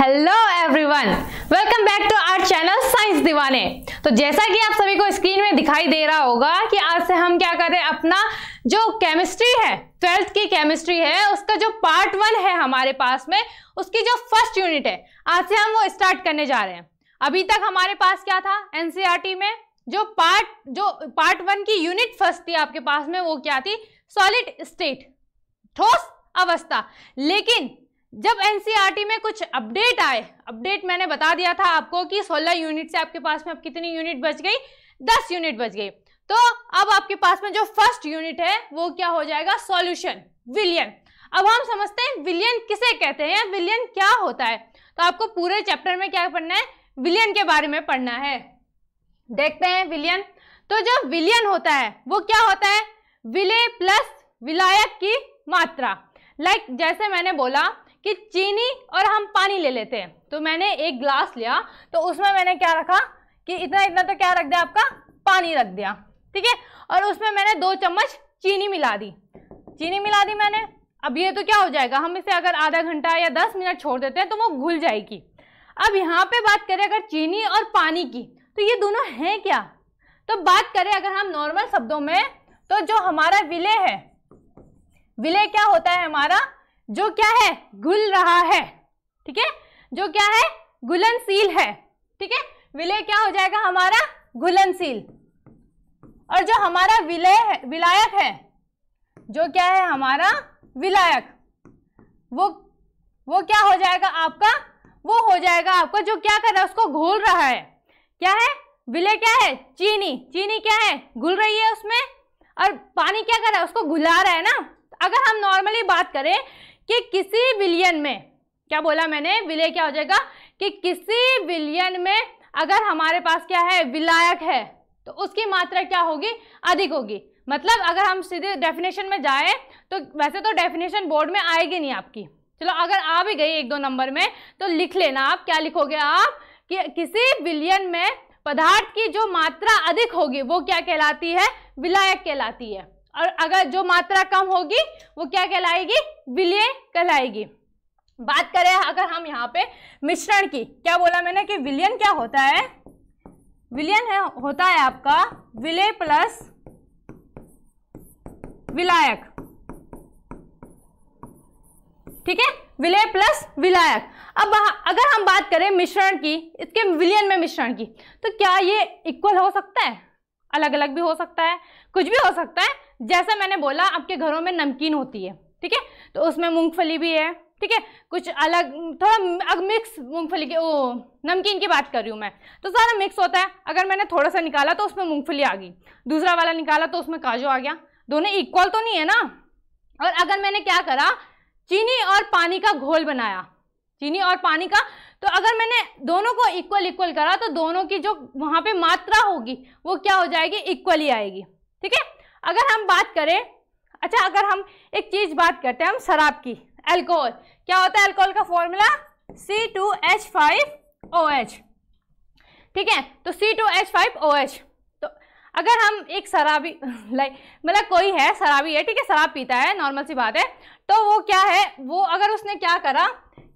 Hello everyone welcome back to our channel science दीवाने तो जैसा कि आप सभी को स्क्रीन में दिखाई दे रहा होगा कि आज से हम क्या कर रहे हैं अपना जो केमिस्ट्री है ट्वेल्थ की केमिस्ट्री है उसका जो पार्ट वन है हमारे पास में उसकी जो फर्स्ट यूनिट है आज से हम वो स्टार्ट करने जा रहे हैं अभी तक हमारे पास क्या था एनसीआर e में जो पार्ट जो पार्ट वन की यूनिट फर्स्ट थी आपके पास में वो क्या थी सॉलिड स्टेट ठोस अवस्था लेकिन जब एनसीईआरटी e में कुछ अपडेट आए अपडेट मैंने बता दिया था आपको कि 16 यूनिट से आपके पास में अब कितनी यूनिट बच गई 10 यूनिट बच गई तो अब आपके पास में जो फर्स्ट यूनिट है वो क्या हो जाएगा सॉल्यूशन विलियन अब हम समझते हैं विलियन किसे कहते हैं विलियन क्या होता है तो आपको पूरे चैप्टर में क्या पढ़ना है विलियन के बारे में पढ़ना है देखते हैं विलियन तो जो विलियन होता है वो क्या होता है विले प्लस विलायक की मात्रा लाइक like, जैसे मैंने बोला कि चीनी और हम पानी ले लेते हैं तो मैंने एक ग्लास लिया तो उसमें मैंने क्या रखा कि इतना इतना तो क्या रख दिया आपका पानी रख दिया ठीक है और उसमें मैंने दो चम्मच चीनी मिला दी चीनी मिला दी मैंने अब ये तो क्या हो जाएगा हम इसे अगर आधा घंटा या दस मिनट छोड़ देते हैं तो वो घुल जाएगी अब यहाँ पे बात करें अगर चीनी और पानी की तो ये दोनों हैं क्या तो बात करें अगर हम नॉर्मल शब्दों में तो जो हमारा विलय है विलय क्या होता है हमारा जो क्या है घुल रहा है ठीक है जो क्या है घुलनशील है ठीक है विलय क्या हो जाएगा हमारा घुलनशील और जो हमारा विलय है विलायक है जो क्या है हमारा विलायक वो वो क्या हो जाएगा आपका वो हो जाएगा आपका जो क्या कर रहा है उसको घोल रहा है क्या है विलय क्या है चीनी चीनी क्या है घुल रही है उसमें और पानी क्या कर रहा है उसको घुला रहा है ना अगर हम नॉर्मली बात करें कि किसी विलियन में क्या बोला मैंने विलय क्या हो जाएगा कि किसी विलियन में अगर हमारे पास क्या है विलायक है तो उसकी मात्रा क्या होगी अधिक होगी मतलब अगर हम सीधे डेफिनेशन में जाए तो वैसे तो डेफिनेशन बोर्ड में आएगी नहीं आपकी चलो अगर आ भी गई एक दो नंबर में तो लिख लेना आप क्या लिखोगे आप कि किसी विलियन में पदार्थ की जो मात्रा अधिक होगी वो क्या कहलाती है विलायक कहलाती है और अगर जो मात्रा कम होगी वो क्या कहलाएगी विलय कहलाएगी बात करें अगर हम यहाँ पे मिश्रण की क्या बोला मैंने कि विलियन क्या होता है विलयन है होता है आपका विलय प्लस विलायक ठीक है विलय प्लस विलायक अब अगर हम बात करें मिश्रण की इसके विलियन में मिश्रण की तो क्या ये इक्वल हो सकता है अलग अलग भी हो सकता है कुछ भी हो सकता है जैसा मैंने बोला आपके घरों में नमकीन होती है ठीक है तो उसमें मूंगफली भी है ठीक है कुछ अलग थोड़ा अग मिक्स मूंगफली के ओ नमकीन की बात कर रही हूँ मैं तो सारा मिक्स होता है अगर मैंने थोड़ा सा निकाला तो उसमें मूंगफली आ गई दूसरा वाला निकाला तो उसमें काजू आ गया दोनों इक्वल तो नहीं है ना और अगर मैंने क्या करा चीनी और पानी का घोल बनाया चीनी और पानी का तो अगर मैंने दोनों को इक्वल इक्वल करा तो दोनों की जो वहाँ पर मात्रा होगी वो क्या हो जाएगी इक्वली आएगी ठीक है अगर हम बात करें अच्छा अगर हम एक चीज़ बात करते हैं हम शराब की अल्कोहल क्या होता है अल्कोहल का formula C two H five O H ठीक है तो C two H five O H तो अगर हम एक शराबी लाइक मतलब कोई है शराबी है ठीक है शराब पीता है नॉर्मल सी बात है तो वो क्या है वो अगर उसने क्या करा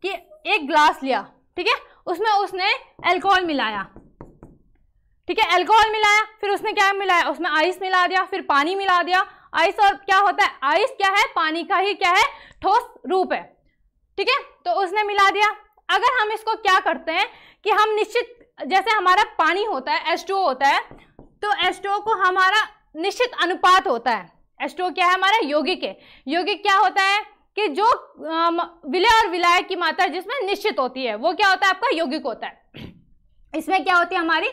कि एक ग्लास लिया ठीक है उसमें उसने अल्कोहल मिलाया ठीक है एल्कोहल मिलाया फिर उसने क्या मिलाया उसमें आइस मिला दिया फिर पानी मिला दिया आइस और क्या होता है आइस क्या है पानी का ही क्या है ठोस रूप है ठीक है तो उसने मिला दिया अगर हम इसको क्या करते हैं कि हम निश्चित जैसे हमारा पानी होता है एस होता है तो एस को हमारा निश्चित अनुपात होता है एस क्या है हमारा यौगिक है यौगिक क्या होता है कि जो विलय और विलय की मात्रा जिसमें निश्चित होती है वो क्या होता है आपका यौगिक होता है इसमें क्या होती है हमारी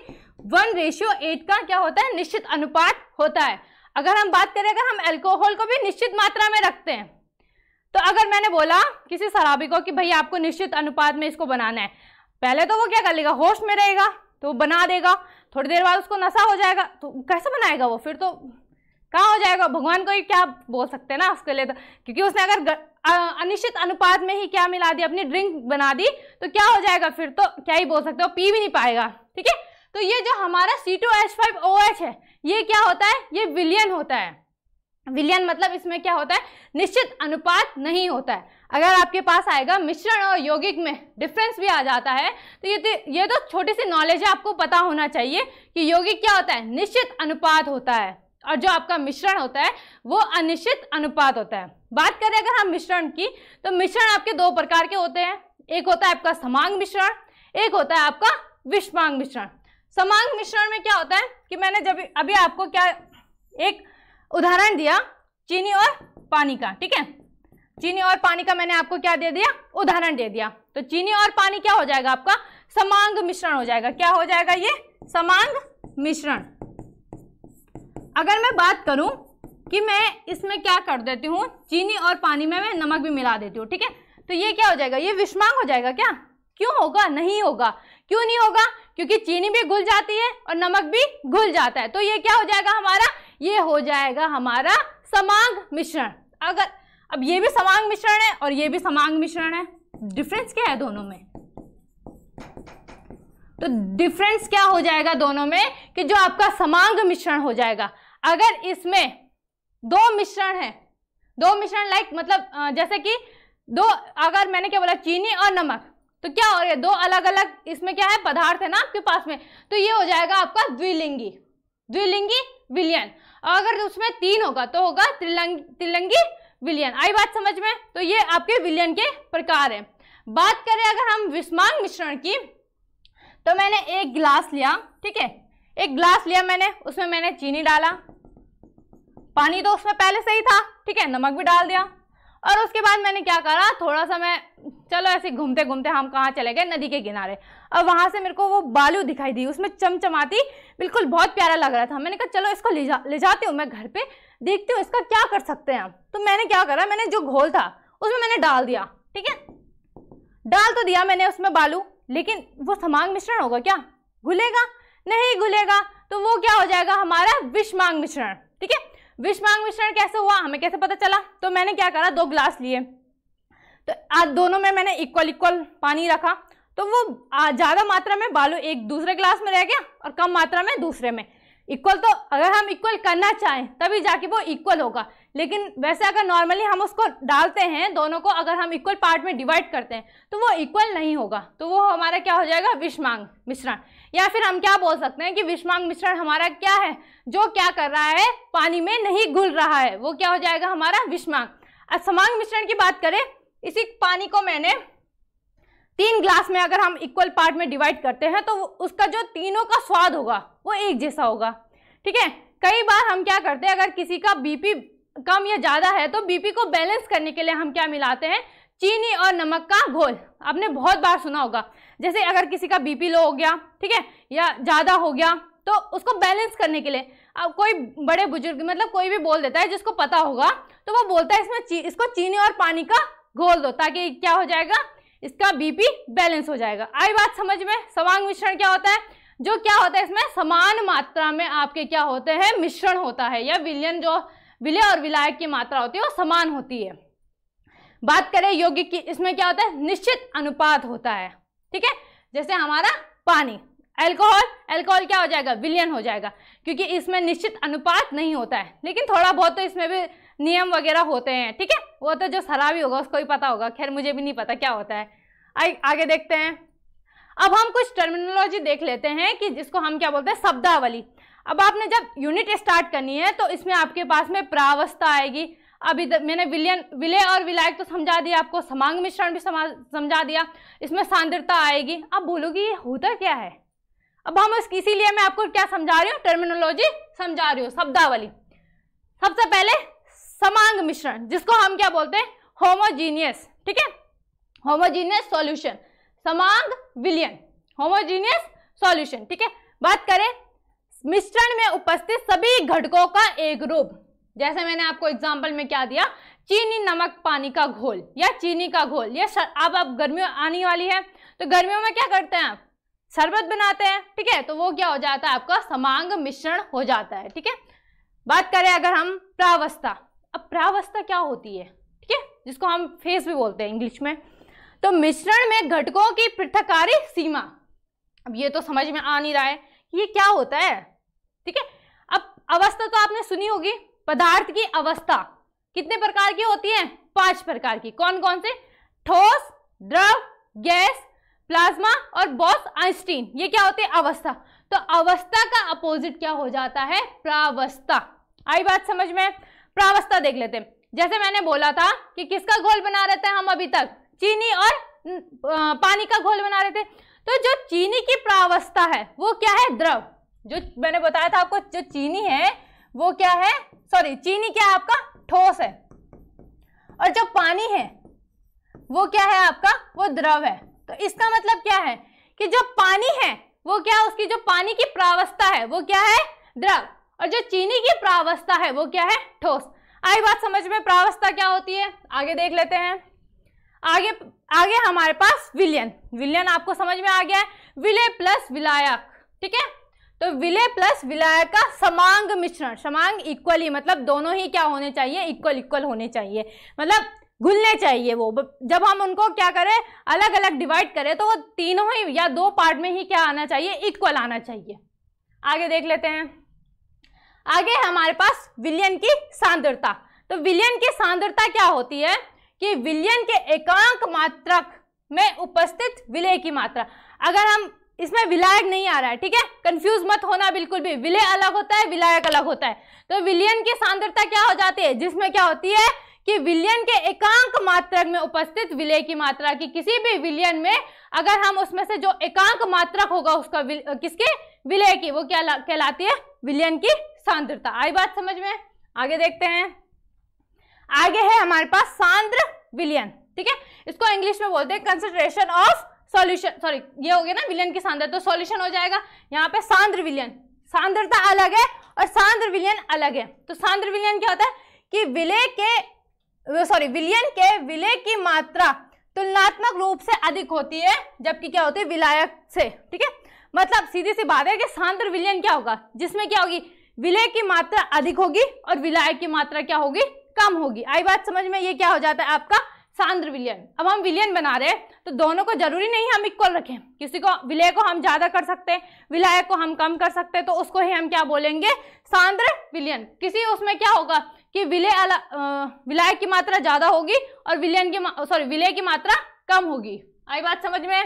वन रेशियो एट का क्या होता है निश्चित अनुपात होता है अगर हम बात करें अगर हम एल्कोहल को भी निश्चित मात्रा में रखते हैं तो अगर मैंने बोला किसी शराबी को कि भाई आपको निश्चित अनुपात में इसको बनाना है पहले तो वो क्या कर लेगा होश में रहेगा तो वो बना देगा थोड़ी देर बाद उसको नशा हो जाएगा तो कैसे बनाएगा वो फिर तो कहाँ हो जाएगा भगवान को ही क्या बोल सकते हैं ना उसके लिए तो क्योंकि उसने अगर अनिश्चित अनुपात में ही क्या मिला दी अपनी ड्रिंक बना दी तो क्या हो जाएगा फिर तो क्या ही बोल सकते हो पी भी नहीं पाएगा ठीक है तो ये जो हमारा C two H five O H है ये क्या होता है ये विलियन होता है विलियन मतलब इसमें क्या होता है निश्चित अनुपात नहीं होता है अगर आपके पास आएगा मिश्रण और यौगिक में डिफरेंस भी आ जाता है तो ये तो, ये तो छोटी सी नॉलेज है आपको पता होना चाहिए कि यौगिक क्या होता है निश्चित अनुपात होता है और जो आपका मिश्रण होता है वो अनिश्चित अनुपात होता है बात करें अगर हम मिश्रण की तो मिश्रण आपके दो प्रकार के होते हैं एक होता है आपका समांग मिश्रण एक होता है आपका विषमांग मिश्रण समांग मिश्रण में क्या होता है कि मैंने जब अभी आपको क्या एक उदाहरण दिया चीनी और पानी का ठीक है चीनी और पानी का मैंने आपको क्या दे दिया उदाहरण दे दिया तो चीनी और पानी क्या हो जाएगा आपका समांग मिश्रण हो जाएगा क्या हो जाएगा ये समांग मिश्रण अगर मैं बात करूं कि मैं इसमें क्या कर देती हूँ चीनी और पानी में मैं नमक भी मिला देती हूँ ठीक है तो ये क्या हो जाएगा ये विषमांग हो जाएगा क्या क्यों होगा नहीं होगा क्यों नहीं होगा क्योंकि चीनी भी घुल जाती है और नमक भी घुल जाता है तो ये क्या हो जाएगा हमारा ये हो जाएगा हमारा समांग मिश्रण अगर अब ये भी समांग मिश्रण है और ये भी समांग मिश्रण है डिफरेंस क्या है दोनों में तो डिफरेंस क्या हो जाएगा दोनों में कि जो आपका समांग मिश्रण हो जाएगा अगर इसमें दो मिश्रण है दो मिश्रण लाइक मतलब जैसे कि दो अगर मैंने क्या बोला चीनी और नमक तो क्या हो रहा है दो अलग अलग इसमें क्या है पदार्थ है ना आपके पास में तो ये हो जाएगा आपका द्विलिंगी द्विलिंगी विलियन अगर उसमें तीन होगा तो होगा त्रिलंग त्रिलंगी विलियन आई बात समझ में तो ये आपके विलियन के प्रकार है बात करें अगर हम विस्मान मिश्रण की तो मैंने एक गिलास लिया ठीक है एक गिलास लिया मैंने उसमें मैंने चीनी डाला पानी तो उसमें पहले से ही था ठीक है नमक भी डाल दिया और उसके बाद मैंने क्या करा थोड़ा सा मैं चलो ऐसे घूमते घूमते हम कहाँ चले गए नदी के किनारे और वहाँ से मेरे को वो बालू दिखाई दी उसमें चमचमाती बिल्कुल बहुत प्यारा लग रहा था मैंने कहा चलो इसको ले जा ले जाती हूँ मैं घर पे देखती हूँ इसका क्या कर सकते हैं हम तो मैंने क्या करा मैंने जो घोल था उसमें मैंने डाल दिया ठीक है डाल तो दिया मैंने उसमें बालू लेकिन वो समांग मिश्रण होगा क्या घुलेगा नहीं घुलेगा तो वो क्या हो जाएगा हमारा विषमांग मिश्रण ठीक है विषमांग मिश्रण कैसे हुआ हमें कैसे पता चला तो मैंने क्या करा दो ग्लास लिए तो आज दोनों में मैंने इक्वल इक्वल पानी रखा तो वो ज़्यादा मात्रा में बालू एक दूसरे ग्लास में रह गया और कम मात्रा में दूसरे में इक्वल तो अगर हम इक्वल करना चाहें तभी जाके वो इक्वल होगा लेकिन वैसे अगर नॉर्मली हम उसको डालते हैं दोनों को अगर हम इक्वल पार्ट में डिवाइड करते हैं तो वो इक्वल नहीं होगा तो वो हमारा क्या हो जाएगा विषमांग मिश्रण या फिर हम क्या बोल सकते हैं कि विषमांग मिश्रण हमारा क्या है जो क्या कर रहा है पानी में नहीं घुल रहा है वो क्या हो जाएगा हमारा विषमांग असमांग मिश्रण की बात करें इसी पानी को मैंने तीन ग्लास में अगर हम इक्वल पार्ट में डिवाइड करते हैं तो उसका जो तीनों का स्वाद होगा वो एक जैसा होगा ठीक है कई बार हम क्या करते हैं अगर किसी का बीपी कम या ज़्यादा है तो बीपी को बैलेंस करने के लिए हम क्या मिलाते हैं चीनी और नमक का घोल आपने बहुत बार सुना होगा जैसे अगर किसी का बीपी लो हो गया ठीक है या ज़्यादा हो गया तो उसको बैलेंस करने के लिए अब कोई बड़े बुजुर्ग मतलब कोई भी बोल देता है जिसको पता होगा तो वो बोलता है इसमें ची, इसको चीनी और पानी का घोल दो ताकि क्या हो जाएगा इसका बीपी बैलेंस हो जाएगा आई बात समझ में समांग मिश्रण क्या होता है जो क्या होता है इसमें समान मात्रा में आपके क्या होते हैं मिश्रण होता है या विलियन जो विलय और विलायक की मात्रा होती है वो समान होती है बात करें योगिक की इसमें क्या होता है निश्चित अनुपात होता है ठीक है जैसे हमारा पानी एल्कोहल एल्कोहल क्या हो जाएगा विलियन हो जाएगा क्योंकि इसमें निश्चित अनुपात नहीं होता है लेकिन थोड़ा बहुत तो इसमें भी नियम वगैरह होते हैं ठीक है वो तो जो शराबी होगा उसको ही पता होगा खैर मुझे भी नहीं पता क्या होता है आ, आगे देखते हैं अब हम कुछ टर्मिनोलॉजी देख लेते हैं कि जिसको हम क्या बोलते हैं शब्दावली अब आपने जब यूनिट स्टार्ट करनी है तो इसमें आपके पास में प्रावस्था आएगी अभी मैंने विलयन विलय और विलायक तो समझा दिया आपको समांग मिश्रण भी समझा दिया इसमें सांद्रता आएगी अब बोलोगे ये होता क्या है अब हम इसीलिए मैं आपको क्या समझा रही हूँ टर्मिनोलॉजी समझा रही हूँ शब्दावली सबसे पहले समांग मिश्रण जिसको हम क्या बोलते हैं होमोजीनियस ठीक है होमोजीनियस सॉल्यूशन समांग विलियन होमोजीनियस सॉल्यूशन ठीक है बात करें मिश्रण में उपस्थित सभी घटकों का एक रूप जैसे मैंने आपको एग्जाम्पल में क्या दिया चीनी नमक पानी का घोल या चीनी का घोल ये अब अब गर्मियों आने वाली है तो गर्मियों में क्या करते हैं आप शरबत बनाते हैं ठीक है तो वो क्या हो जाता है आपका समांग मिश्रण हो जाता है ठीक है बात करें अगर हम प्रावस्था अब प्रावस्था क्या होती है ठीक है जिसको हम फेस भी बोलते हैं इंग्लिश में तो मिश्रण में घटकों की पृथकारी सीमा अब ये तो समझ में आ नहीं रहा है ये क्या होता है ठीक है अब अवस्था तो आपने सुनी होगी पदार्थ की अवस्था कितने प्रकार की होती है पांच प्रकार की कौन कौन से ठोस द्रव गैस प्लाज्मा और बॉस आइंस्टीन ये क्या होते हैं अवस्था तो अवस्था का अपोजिट क्या हो जाता है प्रावस्था आई बात समझ में प्रावस्था देख लेते हैं जैसे मैंने बोला था कि किसका घोल बना रहे थे हम अभी तक चीनी और पानी का घोल बना रहे थे तो जो चीनी की प्रावस्था है वो क्या है द्रव जो मैंने बताया था आपको जो चीनी है वो क्या है सॉरी चीनी क्या है आपका ठोस है और जो पानी है वो क्या है आपका वो द्रव है तो इसका मतलब क्या है कि जो पानी है वो क्या उसकी जो पानी की प्रावस्था है वो क्या है द्रव और जो चीनी की प्रावस्था है वो क्या है ठोस आई बात समझ में प्रावस्था क्या होती है आगे देख लेते हैं आगे आगे हमारे पास विलियन विलयन आपको समझ में आ गया है विलय प्लस विलायक ठीक है तो विलय प्लस विलय का समांग मिश्रण समांग इक्वली मतलब दोनों ही क्या होने चाहिए इक्वल इक्वल होने चाहिए मतलब घुलने चाहिए वो जब हम उनको क्या करें अलग अलग डिवाइड करें तो वो तीनों ही या दो पार्ट में ही क्या आना चाहिए इक्वल आना चाहिए आगे देख लेते हैं आगे हमारे पास विलियन की सांद्रता तो विलियन की सांद्रता क्या होती है कि विलियन के एकांक मात्रक में उपस्थित विलय की मात्रा अगर हम इसमें विलायक नहीं आ रहा है ठीक है कंफ्यूज मत होना बिल्कुल भी विलय अलग होता है विलायक अलग होता है तो विलियन की सांद्रता क्या हो जाती है जिसमें क्या होती है कि विलियन के एकांक मात्रक में उपस्थित विलय की मात्रा की किसी भी विलियन में अगर हम उसमें से जो एकांक मात्रक होगा उसका विल, किसके विलय की वो क्या कहलाती है विलियन की सांद्रता आई बात समझ में आगे देखते हैं आगे है हमारे पास सांद्र विलियन ठीक है इसको इंग्लिश में बोलते हैं कंसेंट्रेशन ऑफ सॉल्यूशन सॉरी ये हो गया ना विलियन की सांद्रता तो सॉल्यूशन हो जाएगा यहाँ पे सांद्र विलियन सांद्रता अलग है और सांद्र विलियन अलग है तो सांद्र विलियन क्या होता है कि विलय के सॉरी विलियन के विलय की मात्रा तुलनात्मक रूप से अधिक होती है जबकि क्या होती है विलायक से ठीक है मतलब सीधी सी बात है कि सांद्र विलयन क्या होगा जिसमें क्या होगी विलय की मात्रा अधिक होगी और विलायक की मात्रा क्या होगी कम होगी आई बात समझ में ये क्या हो जाता है आपका सांद्र विलयन अब हम विलयन बना रहे हैं तो दोनों को जरूरी नहीं हम इक्वल रखें किसी को विलय को हम ज़्यादा कर सकते हैं विलय को हम कम कर सकते हैं तो उसको ही हम क्या बोलेंगे सांद्र विलयन किसी उसमें क्या होगा कि विलय विलय की मात्रा ज़्यादा होगी और विलयन की सॉरी विलय की मात्रा कम होगी आई बात समझ में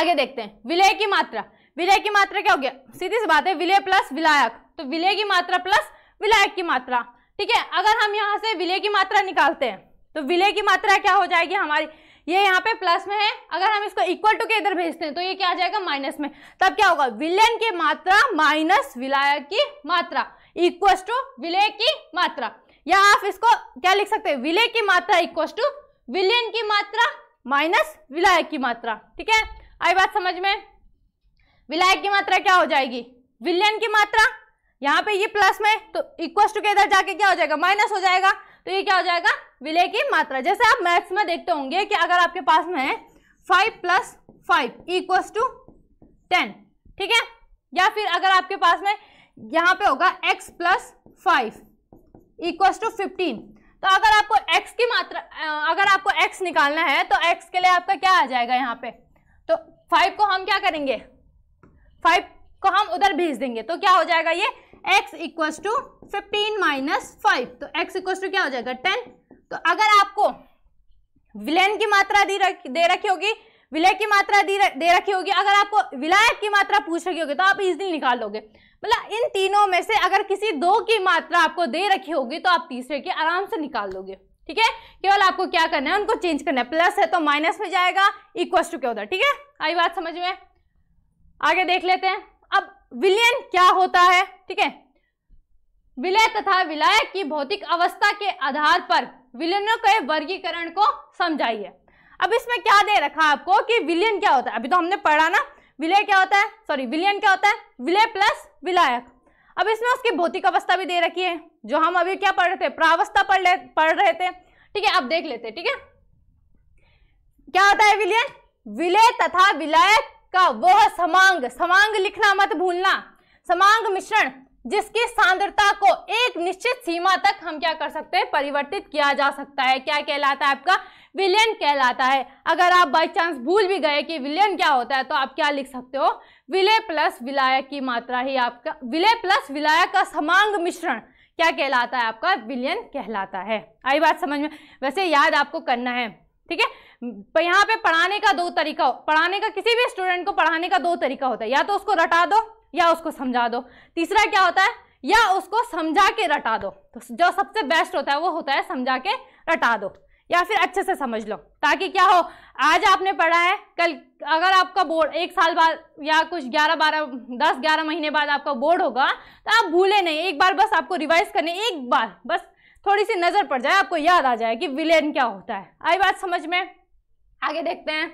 आगे देखते हैं विलय की मात्रा विलय की मात्रा क्या हो गया सीधी सी बात है विलय प्लस विलायक तो विलय की मात्रा प्लस विलायक की मात्रा ठीक है अगर हम यहाँ से विलय की मात्रा निकालते हैं तो विलय की मात्रा क्या हो जाएगी हमारी ये यहाँ पे प्लस में है अगर हम इसको इक्वल टू के इधर भेजते हैं तो ये क्या आ जाएगा माइनस में तब क्या होगा विलयन की मात्रा माइनस विलायक की मात्रा इक्वस टू विलय की मात्रा या आप इसको क्या लिख सकते हैं विलय की मात्रा इक्वस टू विलयन की मात्रा माइनस विलायक की मात्रा ठीक है आई बात समझ में विलायक की मात्रा क्या हो जाएगी विलयन की मात्रा यहाँ पे ये प्लस में तो इक्वस टू के इधर जाके क्या हो जाएगा माइनस हो जाएगा तो ये क्या हो जाएगा विलय की मात्रा जैसे आप मैथ्स में देखते होंगे कि अगर आपके पास में है five plus five equals to ten ठीक है या फिर अगर आपके पास में यहाँ पे होगा x plus five equals to fifteen तो अगर आपको x की मात्रा अगर आपको x निकालना है तो x के लिए आपका क्या आ जाएगा यहाँ पे तो फाइव को हम क्या करेंगे फाइव को हम उधर भेज देंगे तो क्या हो जाएगा ये x equal to fifteen minus five तो x इक्व टू क्या हो जाएगा टेन तो अगर आपको विलयन की मात्रा दी रख दे रखी होगी विलय की मात्रा दी रख, दे रखी होगी अगर आपको विलायक की मात्रा पूछ रखी होगी तो आप इजिली निकाल लोगे मतलब इन तीनों में से अगर किसी दो की मात्रा आपको दे रखी होगी तो आप तीसरे की आराम से निकाल लोगे ठीक है केवल आपको क्या करना है उनको चेंज करना है प्लस है तो माइनस में जाएगा इक्वस टू क्या होता है ठीक है आई बात समझ में आगे देख लेते हैं विलयन क्या होता है ठीक है विलय तथा विलय की भौतिक अवस्था के आधार पर विलयनों के वर्गीकरण को समझाइए अब इसमें क्या दे रखा है आपको कि विलयन क्या होता है अभी तो हमने पढ़ा ना विलय क्या होता है सॉरी विलयन क्या होता है विलय प्लस विलायक अब इसमें उसकी भौतिक अवस्था भी दे रखी है जो हम अभी क्या पढ़ रहे थे प्रावस्था पढ़ ले पढ़ रहे थे ठीक है अब देख लेते ठीक है क्या होता है विलय विलय तथा विलायक का वह समांग समांग लिखना मत भूलना समांग मिश्रण जिसकी सांद्रता को एक निश्चित सीमा तक हम क्या कर सकते हैं परिवर्तित किया जा सकता है क्या कहलाता है आपका विलयन कहलाता है अगर आप बाई चांस भूल भी गए कि विलियन क्या होता है तो आप क्या लिख सकते हो विलय प्लस विलायक की मात्रा ही आपका विलय प्लस विलायक का समांग मिश्रण क्या कहलाता है आपका विलियन कहलाता है आई बात समझ में वैसे याद आपको करना है ठीक है यहाँ पे पढ़ाने का दो तरीका पढ़ाने का किसी भी स्टूडेंट को पढ़ाने का दो तरीका होता है या तो उसको रटा दो या उसको समझा दो तीसरा क्या होता है या उसको समझा के रटा दो तो जो सबसे बेस्ट होता है वो होता है समझा के रटा दो या फिर अच्छे से समझ लो ताकि क्या हो आज आपने पढ़ा है कल अगर आपका बोर्ड एक साल बाद या कुछ ग्यारह बारह दस ग्यारह महीने बाद आपका बोर्ड होगा तो आप भूले नहीं एक बार बस आपको रिवाइज करने एक बार बस थोड़ी सी नज़र पड़ जाए आपको याद आ जाए कि विलेन क्या होता है आई बात समझ में आगे देखते हैं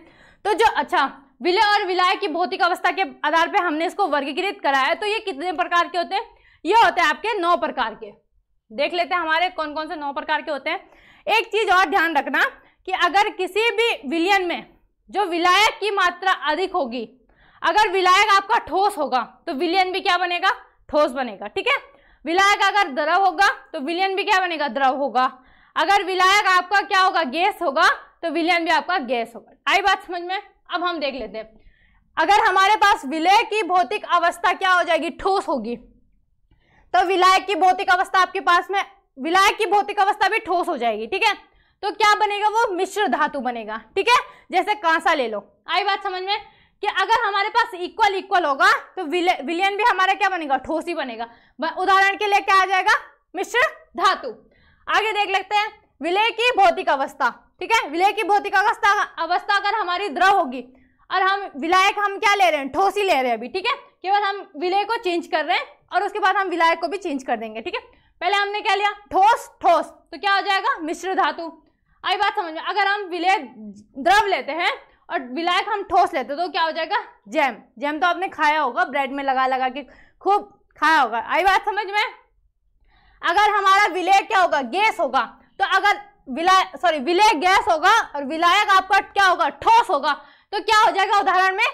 तो जो अच्छा विलय और विलाय की भौतिक अवस्था के आधार पर हमने इसको वर्गीकृत कराया तो ये कितने प्रकार के होते हैं ये होते हैं आपके नौ प्रकार के देख लेते हैं हमारे कौन कौन से नौ प्रकार के होते हैं एक चीज और ध्यान रखना कि अगर किसी भी विलियन में जो विलायक की मात्रा अधिक होगी अगर विलायक आपका ठोस होगा तो विलियन भी क्या बनेगा ठोस बनेगा ठीक है विलायक अगर द्रव होगा तो विलियन भी क्या बनेगा द्रव होगा अगर विलायक आपका क्या होगा गैस होगा तो विलियन भी आपका गैस होगा आई बात समझ में अब हम देख लेते हैं अगर हमारे पास विलय की भौतिक अवस्था क्या हो जाएगी ठोस होगी तो विलायक की भौतिक अवस्था आपके पास में विलायक की भौतिक अवस्था भी ठोस हो जाएगी ठीक है तो क्या बनेगा वो मिश्र धातु बनेगा ठीक है जैसे कांसा ले लो आई बात समझ में कि अगर हमारे पास इक्वल इक्वल होगा तो विलियन भी हमारा क्या बनेगा ठोस ही बनेगा उदाहरण के लिए क्या आ जाएगा मिश्र धातु आगे देख लेते हैं विलय की भौतिक अवस्था ठीक है विलय की भौतिक अवस्था अवस्था अगर हमारी द्रव होगी और हम विलायक हम क्या ले रहे हैं ठोस ही ले रहे हैं अभी ठीक है केवल हम विलय को चेंज कर रहे हैं और उसके बाद हम विलायक को भी चेंज कर देंगे ठीक है पहले हमने क्या लिया ठोस ठोस तो क्या हो जाएगा मिश्र धातु आई बात समझ में अगर हम विलय द्रव लेते हैं और विलायक हम ठोस लेते तो क्या हो जाएगा जैम जैम तो आपने खाया होगा ब्रेड में लगा लगा के खूब खाया होगा आई बात समझ में अगर हमारा विलय क्या होगा गैस होगा तो अगर विलय सॉरी विलय गैस होगा और विलायक आपका क्या होगा ठोस होगा तो क्या हो जाएगा उदाहरण में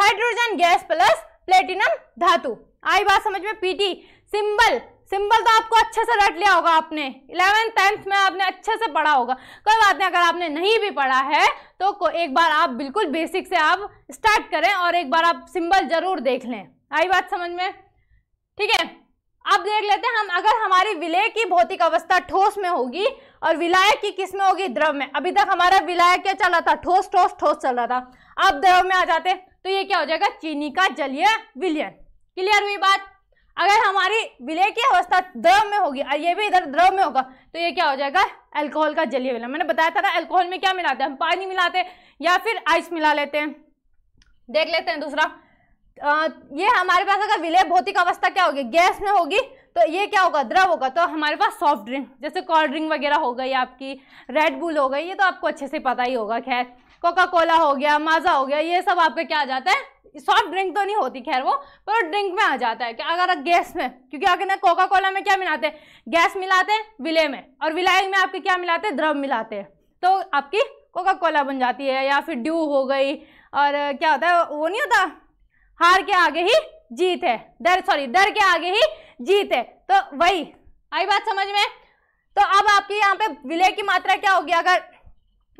हाइड्रोजन गैस प्लस प्लेटिनम धातु आई बात समझ में पीटी सिंबल सिंबल तो आपको अच्छे से रट लिया होगा आपने इलेवेंथ टेंथ में आपने अच्छे से पढ़ा होगा कोई बात नहीं अगर आपने नहीं भी पढ़ा है तो एक बार आप बिल्कुल बेसिक से आप स्टार्ट करें और एक बार आप सिंबल जरूर देख लें आई बात समझ में ठीक है अब देख लेते हैं हम अगर हमारी विलय की भौतिक अवस्था ठोस में होगी और विलय की किस में होगी द्रव में अभी तक हमारा विलय क्या चल रहा था ठोस ठोस ठोस चल रहा था अब द्रव में आ जाते तो ये क्या हो जाएगा चीनी का जलीय विलयन क्लियर हुई बात अगर हमारी विलय की अवस्था द्रव में होगी और ये भी इधर द्रव में होगा तो ये क्या हो जाएगा अल्कोहल का जलीय विलय मैंने बताया था ना अल्कोहल में क्या मिलाते हैं हम पानी मिलाते हैं या फिर आइस मिला लेते हैं देख लेते हैं दूसरा आ, ये हमारे पास अगर विलय भौतिक अवस्था क्या होगी गैस में होगी तो ये क्या होगा द्रव होगा तो हमारे पास सॉफ्ट ड्रिंक जैसे कोल्ड ड्रिंक वगैरह हो गई आपकी रेड बुल हो गई ये तो आपको अच्छे से पता ही होगा खैर कोका कोला हो गया माजा हो गया ये सब आपका क्या आ जाता है सॉफ्ट ड्रिंक तो नहीं होती खैर वो पर ड्रिंक में आ जाता है कि अगर गैस में क्योंकि आगे ना कोका कोला में क्या मिलाते हैं गैस मिलाते हैं विले में और विलाई में आपके क्या मिलाते हैं द्रव मिलाते हैं तो आपकी कोका कोला बन जाती है या फिर ड्यू हो गई और क्या होता है वो नहीं होता हार के आगे ही जीत है डर सॉरी डर के आगे ही जीत है तो वही आई बात समझ में तो अब आपकी यहाँ पे विलय की मात्रा क्या होगी अगर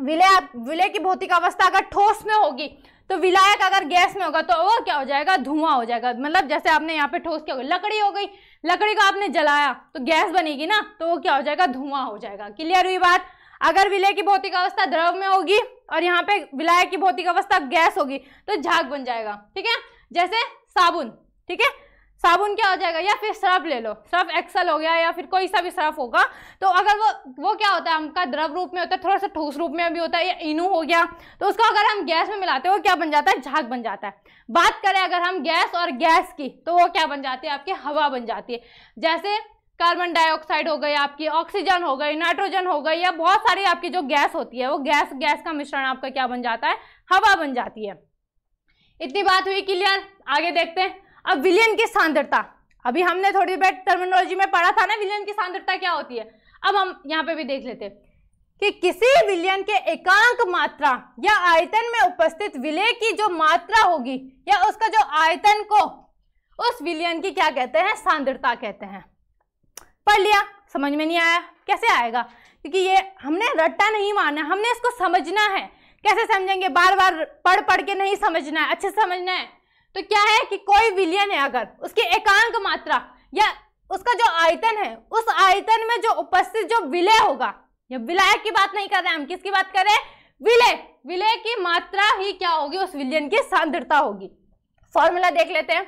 विलय विलय की भौतिक अवस्था अगर ठोस में होगी तो विलायक अगर गैस में होगा तो वो क्या हो जाएगा धुआं हो जाएगा मतलब जैसे आपने यहाँ पे ठोस क्या होगा लकड़ी हो गई लकड़ी को आपने जलाया तो गैस बनेगी ना तो वो क्या हो जाएगा धुआं हो जाएगा क्लियर हुई बात अगर विलय की भौतिक अवस्था द्रव में होगी और यहाँ पे विलायक की भौतिक अवस्था गैस होगी तो झाग बन जाएगा ठीक है जैसे साबुन ठीक है साबुन क्या हो जाएगा या फिर सर्फ ले लो सर्फ एक्सल हो गया या फिर कोई सा भी सर्फ होगा तो अगर वो वो क्या होता है हमका द्रव रूप में होता है थोड़ा सा ठोस रूप में भी होता है या इनू हो गया तो उसको अगर हम गैस में मिलाते हो क्या बन जाता है झाग बन जाता है बात करें अगर हम गैस और गैस की तो वो क्या बन जाती है आपकी हवा बन जाती है जैसे कार्बन डाइऑक्साइड हो गई आपकी ऑक्सीजन हो गई नाइट्रोजन हो गई या बहुत सारी आपकी जो गैस होती है वो गैस गैस का मिश्रण आपका क्या बन जाता है हवा बन जाती है इतनी बात हुई क्लियर आगे देखते हैं अब विलियन की सांद्रता अभी हमने थोड़ी देर टर्मिनोलॉजी में पढ़ा था ना विलियन की सांद्रता क्या होती है अब हम यहाँ पे भी देख लेते हैं कि किसी विलियन के एकांक मात्रा या आयतन में उपस्थित विलय की जो मात्रा होगी या उसका जो आयतन को उस विलियन की क्या कहते हैं सांद्रता कहते हैं पढ़ लिया समझ में नहीं आया कैसे आएगा क्योंकि ये हमने रट्टा नहीं माना हमने इसको समझना है कैसे समझेंगे बार बार पढ़ पढ़ के नहीं समझना है अच्छे से समझना है तो क्या है कि कोई विलियन है अगर उसकी एकांक मात्रा या उसका जो आयतन है उस आयतन में जो उपस्थित जो विलय होगा या विलय की बात नहीं कर रहे हम किसकी बात कर रहे हैं विलय विलय की मात्रा ही क्या होगी उस विलियन की सांद्रता होगी फॉर्मूला देख लेते हैं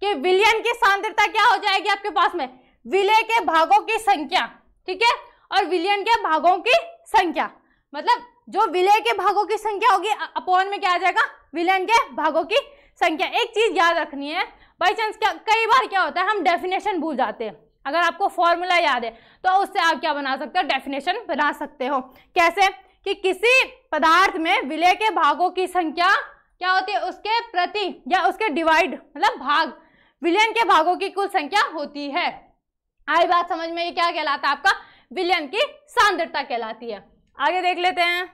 कि विलियन की सांद्रता क्या हो जाएगी आपके पास में विलय के भागों की संख्या ठीक है और विलियन के भागों की संख्या मतलब जो विलय के भागों की संख्या होगी अपॉन में क्या आ जाएगा विलियन के भागों की संख्या एक चीज़ याद रखनी है बाई चांस क्या कई बार क्या होता है हम डेफिनेशन भूल जाते हैं अगर आपको फॉर्मूला याद है तो उससे आप क्या बना सकते हो डेफिनेशन बना सकते हो कैसे कि किसी पदार्थ में विलय के भागों की संख्या क्या होती है उसके प्रति या उसके डिवाइड मतलब भाग विलयन के भागों की कुल संख्या होती है आई बात समझ में ये क्या कहलाता है आपका विलयन की सांद्रता कहलाती है आगे देख लेते हैं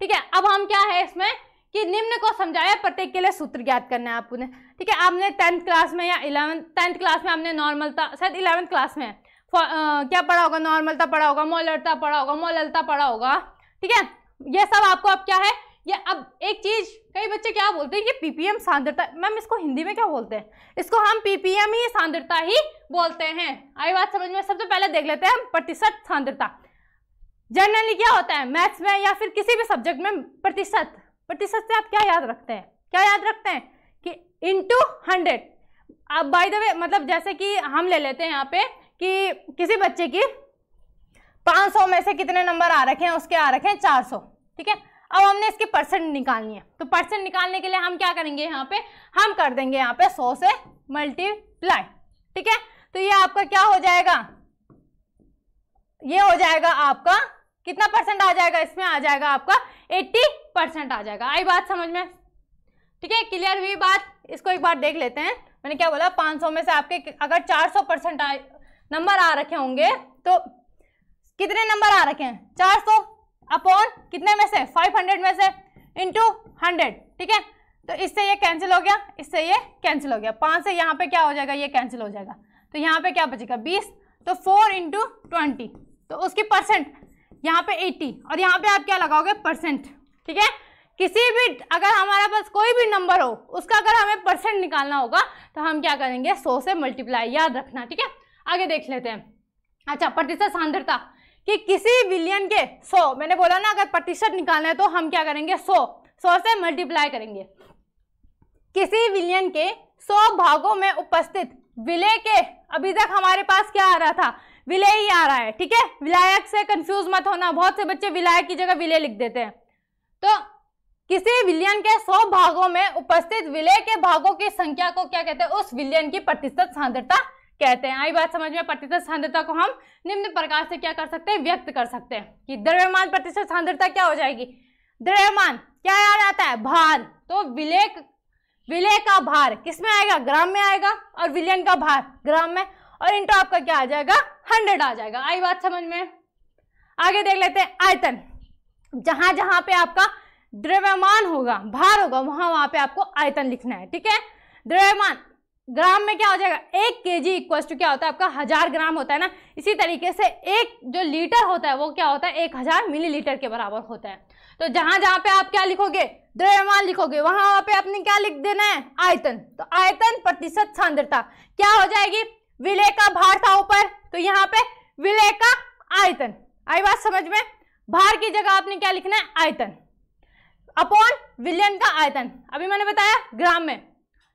ठीक है अब हम क्या है इसमें कि निम्न को समझाया प्रत्येक के लिए सूत्र ज्ञात करना है आपने ठीक है आपने टेंथ क्लास में या इलेवंथ टेंथ क्लास में आपने नॉर्मलता शायद इलेवंथ क्लास में आ, क्या पढ़ा होगा नॉर्मलता पढ़ा होगा मोलरता पढ़ा होगा मोललता पढ़ा होगा ठीक है ये सब आपको अब क्या है ये अब एक चीज कई बच्चे क्या बोलते हैं ये पीपीएम सांद्रता मैम इसको हिंदी में क्या बोलते हैं इसको हम पीपीएम ही सांद्रता ही बोलते हैं आई बात समझ में सबसे तो पहले देख लेते हैं प्रतिशत सांद्रता जनरली क्या होता है मैथ्स में या फिर किसी भी सब्जेक्ट में प्रतिशत प्रतिशत से आप क्या याद रखते हैं क्या याद रखते हैं कि इंटू हंड्रेड अब बाय द वे मतलब जैसे कि हम ले लेते हैं यहाँ पे कि किसी बच्चे की 500 में से कितने नंबर आ रखे हैं उसके आ रखे हैं 400 ठीक है अब हमने इसके परसेंट निकालनी है तो परसेंट निकालने के लिए हम क्या करेंगे यहाँ पे हम कर देंगे यहाँ पे 100 से मल्टीप्लाई ठीक है तो ये आपका क्या हो जाएगा ये हो जाएगा आपका कितना परसेंट आ जाएगा इसमें आ जाएगा आपका एट्टी परसेंट आ जाएगा आई बात समझ में ठीक है क्लियर हुई बात इसको एक बार देख लेते हैं मैंने क्या बोला 500 में से आपके अगर 400 परसेंट नंबर आ रखे होंगे तो कितने नंबर आ रखे हैं 400 अपॉन कितने में से 500 में से इंटू हंड्रेड ठीक है तो इससे ये कैंसिल हो गया इससे ये कैंसिल हो गया पाँच से यहाँ पे क्या हो जाएगा ये कैंसिल हो जाएगा तो यहाँ पे क्या बचेगा बीस तो फोर इंटू ट्वेंटी तो उसकी परसेंट यहाँ पे 80 और यहाँ पे आप क्या लगाओगे परसेंट ठीक है किसी भी अगर हमारे पास कोई भी नंबर हो उसका अगर हमें परसेंट निकालना होगा तो हम क्या करेंगे सौ से मल्टीप्लाई याद रखना ठीक है आगे देख लेते हैं अच्छा प्रतिशत सांद्रता कि किसी विलियन के सौ मैंने बोला ना अगर प्रतिशत निकालना है तो हम क्या करेंगे सौ सौ से मल्टीप्लाई करेंगे किसी विलियन के सौ भागों में उपस्थित विलय के अभी तक हमारे पास क्या आ रहा था विलय ही आ रहा है ठीक है विलायक से कंफ्यूज मत होना बहुत से बच्चे विलायक की जगह विलय लिख देते हैं तो किसी विलयन के सौ भागों में उपस्थित विलय के भागों की संख्या को क्या कहते हैं उस विलयन की प्रतिशत सांद्रता कहते हैं आई बात समझ में प्रतिशत सांद्रता को हम निम्न प्रकार से क्या कर सकते हैं व्यक्त कर सकते हैं कि द्रव्यमान प्रतिशत सांद्रता क्या हो जाएगी द्रव्यमान क्या याद आता है भार तो विलय विलय का भार किस में आएगा ग्राम में आएगा और विलियन का भार ग्राम में और इंटो आपका क्या आ जाएगा हंड्रेड आ जाएगा आई बात समझ में आगे देख लेते हैं आयतन जहां जहां पे आपका द्रव्यमान होगा भार होगा वहां वहां पे आपको आयतन लिखना है ठीक है द्रव्यमान ग्राम में क्या हो जाएगा एक के जी इक्वल टू क्या होता है आपका हजार ग्राम होता है ना इसी तरीके से एक जो लीटर होता है वो क्या होता है एक हजार मिलीलीटर के बराबर होता है तो जहां जहां पे आप क्या लिखोगे द्रव्यमान लिखोगे वहां वहां पे आपने क्या लिख देना है आयतन तो आयतन प्रतिशत सांद्रता क्या हो जाएगी विलय का भार था ऊपर तो यहाँ पे विलय का आयतन आई बात समझ में भार की जगह आपने क्या लिखना है आयतन अपॉन विलियन का आयतन अभी मैंने बताया ग्राम में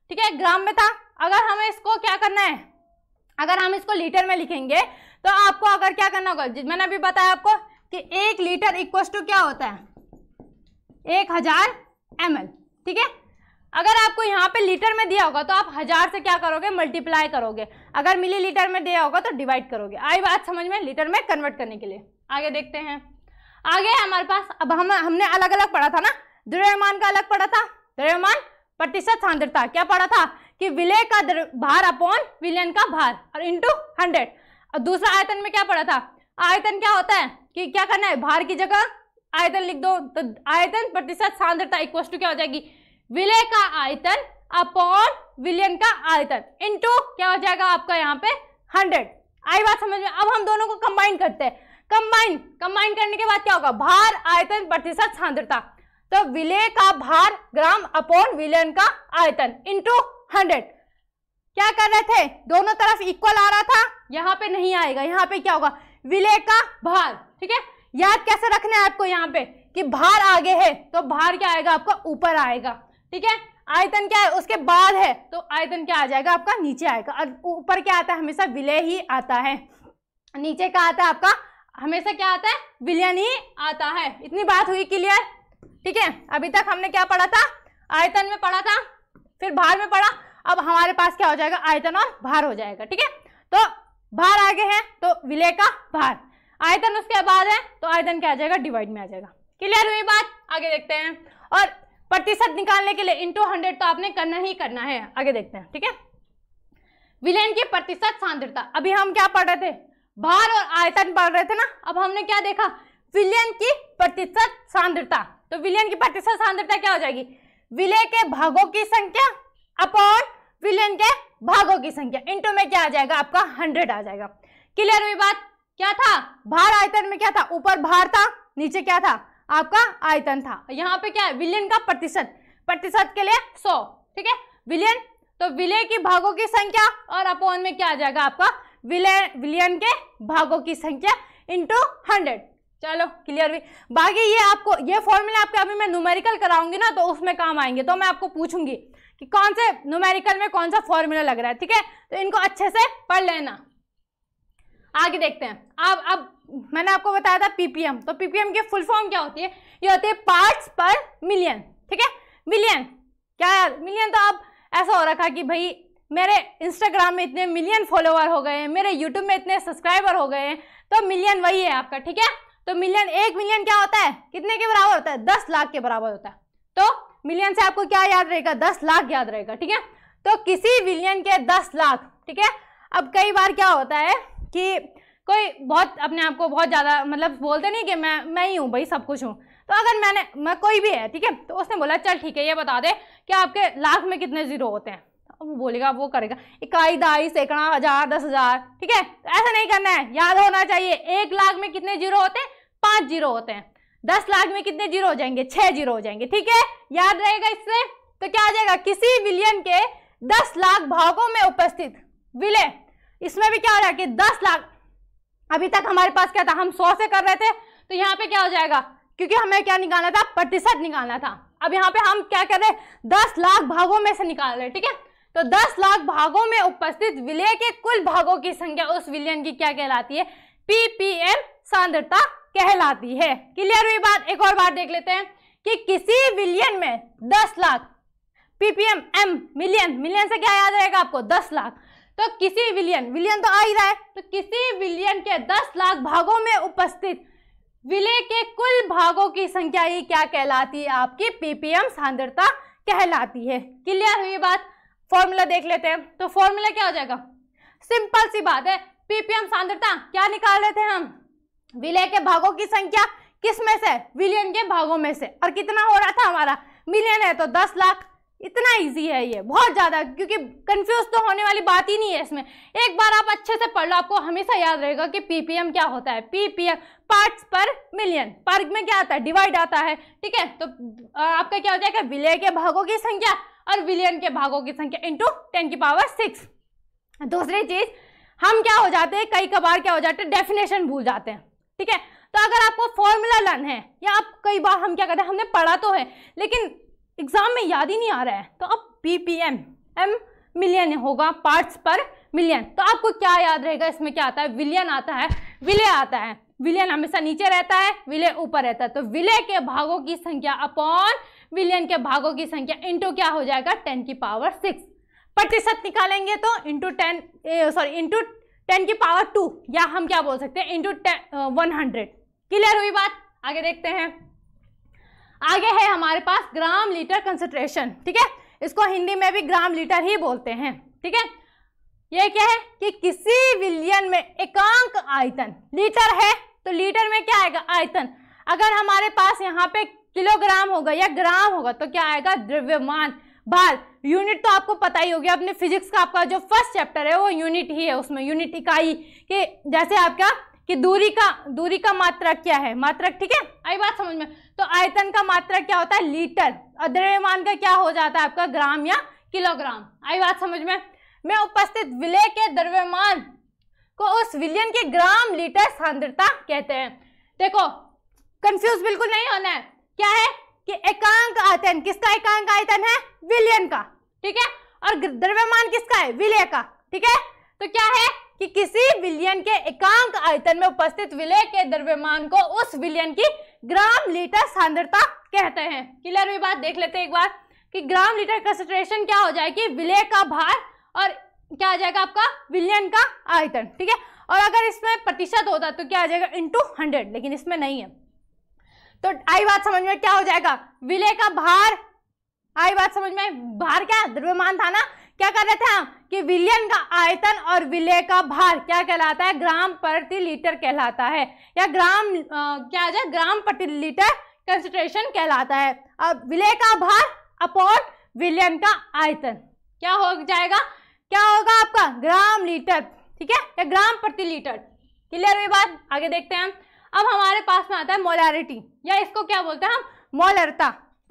ठीक है ग्राम में था अगर हमें इसको क्या करना है अगर हम इसको लीटर में लिखेंगे तो आपको अगर क्या करना होगा मैंने अभी बताया आपको कि एक लीटर इक्व टू क्या होता है एक हजार एम ठीक है अगर आपको यहाँ पे लीटर में दिया होगा तो आप हजार से क्या करोगे मल्टीप्लाई करोगे अगर मिलीलीटर में दिया होगा तो डिवाइड करोगे आई बात समझ में लीटर में कन्वर्ट करने के लिए आगे देखते हैं आगे हमारे पास अब हम हमने अलग अलग पढ़ा था ना द्रव्यमान का अलग पढ़ा था द्रव्यमान प्रतिशत सांद्रता क्या पढ़ा था कि विलय का भार अपॉन विलयन का भार और इंटू हंड्रेड और दूसरा आयतन में क्या पढ़ा था आयतन क्या होता है कि क्या करना है भार की जगह आयतन लिख दो तो आयतन प्रतिशत सांद्रता इक्वल टू क्या हो जाएगी विलय का आयतन अपॉन विलियन का आयतन इंटू क्या हो जाएगा आपका यहाँ पे हंड्रेड आई बात समझ में अब हम दोनों को कंबाइन करते हैं कंबाइन कंबाइन करने के बाद क्या होगा भार आयतन प्रतिशत सांद्रता तो विलय का भार ग्राम अपॉन विलयन का आयतन इंटू हंड्रेड क्या कर रहे थे दोनों तरफ इक्वल आ रहा था यहाँ पे नहीं आएगा यहाँ पे क्या होगा विलय का भार ठीक है याद कैसे रखना है आपको यहाँ पे कि भार आगे है तो भार क्या आएगा आपका ऊपर आएगा ठीक है आयतन क्या है उसके बाद है तो आयतन क्या आ जाएगा आपका नीचे आएगा और ऊपर क्या आता है हमेशा विलय ही आता है नीचे का आता है आपका हमेशा क्या आता है विलियन ही आता है इतनी बात हुई क्लियर ठीक है अभी तक हमने क्या पढ़ा था आयतन में पढ़ा था फिर भार में पढ़ा अब हमारे पास क्या हो जाएगा आयतन और भार हो जाएगा ठीक है तो भार आगे है तो विलय का भार आयतन उसके बाद है तो आयतन क्या आ जाएगा डिवाइड में आ जाएगा क्लियर हुई बात आगे देखते हैं और प्रतिशत निकालने के लिए इंटू हंड्रेड तो आपने करना ही करना है आगे देखते हैं ठीक है विलयन की प्रतिशत सांद्रता अभी हम क्या पढ़ रहे थे भार और आयतन पढ़ रहे थे ना अब हमने क्या देखा विलयन की प्रतिशत सांद्रता तो विलयन की प्रतिशत सांद्रता क्या हो जाएगी विलय के भागों की संख्या अपॉन विलयन के भागों की संख्या इंटू में क्या आ जाएगा आपका हंड्रेड आ जाएगा क्लियर हुई बात क्या था भार आयतन में क्या था ऊपर भार था नीचे क्या था आपका आयतन था यहाँ पे क्या है विलियन का प्रतिशत प्रतिशत के लिए सौ ठीक है विलियन तो विलय की भागों की संख्या और अपॉन में क्या आ जाएगा आपका विलियन के भागों की संख्या इंटू हंड्रेड चलो क्लियर भी बाकी ये आपको ये फॉर्मूला आपके अभी मैं न्यूमेरिकल कराऊंगी ना तो उसमें काम आएंगे तो मैं आपको पूछूंगी कि कौन से न्यूमेरिकल में कौन सा फॉर्मूला लग रहा है ठीक है तो इनको अच्छे से पढ़ लेना आगे देखते हैं अब अब मैंने आपको बताया था पीपीएम तो पीपीएम की फुल फॉर्म क्या होती है ये होती है पार्ट्स पर मिलियन ठीक है मिलियन क्या यार मिलियन तो अब ऐसा हो रखा कि भाई मेरे इंस्टाग्राम में इतने मिलियन फॉलोअर हो गए हैं मेरे यूट्यूब में इतने सब्सक्राइबर हो गए हैं तो मिलियन वही है आपका ठीक है तो मिलियन एक मिलियन क्या होता है कितने के बराबर होता है दस लाख के बराबर होता है तो मिलियन से आपको क्या याद रहेगा दस लाख याद रहेगा ठीक है तो किसी मिलियन के दस लाख ठीक है अब कई बार क्या होता है कि कोई बहुत अपने आप को बहुत ज़्यादा मतलब बोलते नहीं कि मैं मैं ही हूँ भाई सब कुछ हूँ तो अगर मैंने मैं कोई भी है ठीक है तो उसने बोला चल ठीक है ये बता दे कि आपके लाख में कितने ज़ीरो होते हैं और तो वो बोलेगा वो करेगा इकाई दाई सैकड़ा हजार दस हजार ठीक है तो ऐसा नहीं करना है याद होना चाहिए एक लाख में कितने जीरो होते हैं पांच जीरो होते हैं दस लाख में कितने जीरो हो जाएंगे छह जीरो हो जाएंगे ठीक है याद रहेगा इससे तो क्या आ जाएगा किसी विलियन के दस लाख भागों में उपस्थित विलय इसमें भी क्या हो जाएगा कि दस लाख अभी तक हमारे पास क्या था हम सौ से कर रहे थे तो यहाँ पे क्या हो जाएगा क्योंकि हमें क्या निकालना था प्रतिशत निकालना था अब यहाँ पे हम क्या कर रहे हैं दस लाख भागों में से निकाल रहे हैं ठीक है तो 10 लाख भागों में उपस्थित विलय के कुल भागों की संख्या उस विलयन की क्या कहलाती है पीपीएम सांद्रता कहलाती है क्लियर हुई बात एक और बार देख लेते हैं कि किसी विलियन में 10 lakh PPM M million million से क्या याद रहेगा आपको 10 लाख तो किसी विलियन विलियन तो आ ही रहा है तो किसी विलियन के 10 लाख भागों में उपस्थित विलय के कुल भागों की संख्या ही क्या कहलाती है आपकी पीपीएम सांद्रता कहलाती है क्लियर हुई बात फॉर्मूला देख लेते हैं तो फॉर्मूला क्या हो जाएगा सिंपल सी बात है पीपीएम सांद्रता क्या निकाल रहे थे हम विलय के भागों की संख्या किस में से विलियन के भागों में से और कितना हो रहा था हमारा मिलियन है तो दस लाख इतना इजी है ये बहुत ज़्यादा क्योंकि कंफ्यूज तो होने वाली बात ही नहीं है इसमें एक बार आप अच्छे से पढ़ लो आपको हमेशा याद रहेगा कि पीपीएम क्या होता है पीपीएम पार्ट्स पर मिलियन पर्ग में क्या आता है डिवाइड आता है ठीक है तो आपका क्या हो जाएगा विलय के भागों की संख्या और विलियन के भागों की संख्या इंटू टेन की पावर सिक्स दूसरी चीज हम क्या हो जाते हैं कई कबार क्या हो जाते हैं डेफिनेशन भूल जाते हैं ठीक है तो अगर आपको फॉर्मूला लर्न है या आप कई बार हम क्या करते हैं हमने पढ़ा तो है लेकिन एग्जाम में याद ही नहीं आ रहा है तो अब P P M M million होगा पार्ट्स पर मिलियन तो आपको क्या याद रहेगा इसमें क्या आता है विलियन आता है विलय आता है विलियन हमेशा नीचे रहता है विलय ऊपर रहता है तो विलय के भागों की संख्या अपॉन विलियन के भागों की संख्या इंटू क्या हो जाएगा टेन की पावर सिक्स प्रतिशत निकालेंगे तो into ten sorry into ten की पावर टू या हम क्या बोल सकते हैं into ten one hundred clear हुई बात आगे देखते हैं आगे है हमारे पास ग्राम लीटर कंसेंट्रेशन ठीक है इसको हिंदी में भी ग्राम लीटर ही बोलते हैं ठीक है ये क्या है कि किसी विलियन में एकांक आयतन लीटर है तो लीटर में क्या आएगा आयतन अगर हमारे पास यहाँ पे किलोग्राम होगा या ग्राम होगा तो क्या आएगा द्रव्यमान भार यूनिट तो आपको पता ही होगी अपने फिजिक्स का आपका जो फर्स्ट चैप्टर है वो यूनिट ही है उसमें यूनिट इकाई कि जैसे आपका कि दूरी का दूरी का मात्रक क्या है मात्रक ठीक है आई बात समझ में तो आयतन का मात्रक क्या होता है लीटर और द्रव्यमान का क्या हो जाता है आपका ग्राम या किलोग्राम आई बात समझ में मैं उपस्थित विलय के द्रव्यमान को उस विलियन के ग्राम लीटर सांद्रता कहते हैं देखो कंफ्यूज बिल्कुल नहीं होना है क्या है कि एकांक आयतन किसका एकांक आयतन है विलियन का ठीक है और द्रव्यमान किसका है विलय का ठीक है तो क्या है कि किसी विलियन के एकांक आयतन में उपस्थित विलय के द्रव्यमान को उस विलियन की ग्राम लीटर सांद्रता कहते हैं क्लियर हुई बात देख लेते हैं एक बार कि ग्राम लीटर कंसेंट्रेशन क्या हो जाएगी विलय का भार और क्या आ जाएगा आपका विलियन का आयतन ठीक है और अगर इसमें प्रतिशत होता तो क्या आ जाएगा इंटू हंड्रेड लेकिन इसमें नहीं है तो आई बात समझ में क्या हो जाएगा विलय का भार आई बात समझ में भार क्या द्रव्यमान था ना क्या कर रहे थे हम कि विलयन का आयतन और विलय का भार क्या कहलाता है ग्राम प्रति लीटर कहलाता है या ग्राम आ, क्या आ जाए ग्राम प्रति लीटर कंसेंट्रेशन कहलाता है अब विलय का भार अपॉन विलयन का आयतन क्या हो जाएगा क्या होगा आपका ग्राम लीटर ठीक है या ग्राम प्रति लीटर क्लियर हुई बात आगे देखते हैं हम अब हमारे पास में आता है मोलारिटी या इसको क्या बोलते हैं हम मोलरता